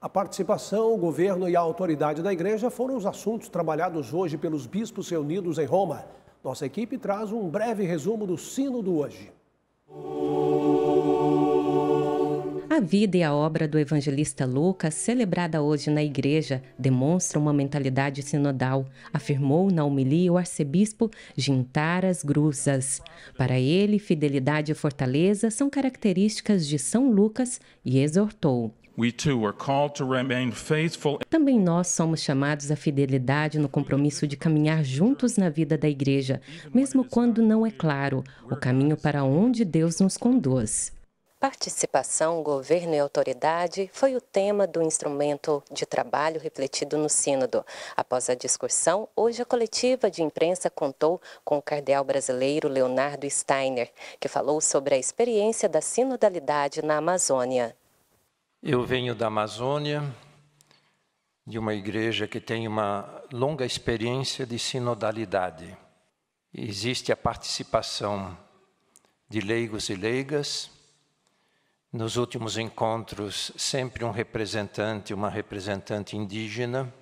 A participação, o governo e a autoridade da igreja foram os assuntos trabalhados hoje pelos bispos reunidos em Roma. Nossa equipe traz um breve resumo do sino do hoje. A vida e a obra do evangelista Lucas, celebrada hoje na igreja, demonstra uma mentalidade sinodal, afirmou na homilia o arcebispo Gintaras Gruzas. Para ele, fidelidade e fortaleza são características de São Lucas e exortou: também nós somos chamados à fidelidade no compromisso de caminhar juntos na vida da igreja, mesmo quando não é claro o caminho para onde Deus nos conduz. Participação, governo e autoridade foi o tema do instrumento de trabalho refletido no Sínodo. Após a discussão, hoje a coletiva de imprensa contou com o cardeal brasileiro Leonardo Steiner, que falou sobre a experiência da sinodalidade na Amazônia. Eu venho da Amazônia, de uma igreja que tem uma longa experiência de sinodalidade. Existe a participação de leigos e leigas. Nos últimos encontros, sempre um representante, uma representante indígena.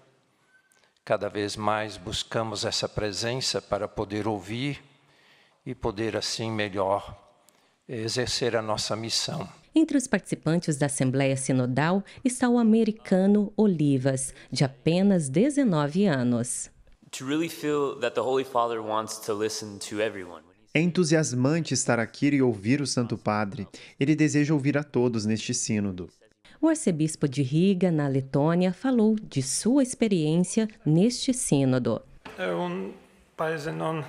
Cada vez mais buscamos essa presença para poder ouvir e poder, assim, melhor exercer a nossa missão. Entre os participantes da Assembleia Sinodal está o americano Olivas, de apenas 19 anos. É entusiasmante estar aqui e ouvir o Santo Padre. Ele deseja ouvir a todos neste sínodo. O arcebispo de Riga, na Letônia, falou de sua experiência neste sínodo. É um país enorme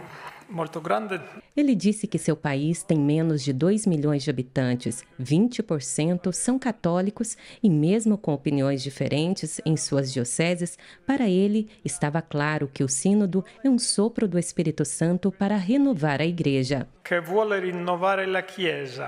ele disse que seu país tem menos de 2 milhões de habitantes, 20% são católicos e, mesmo com opiniões diferentes em suas dioceses, para ele estava claro que o Sínodo é um sopro do Espírito Santo para renovar a Igreja. Que vuole rinnovare la Chiesa.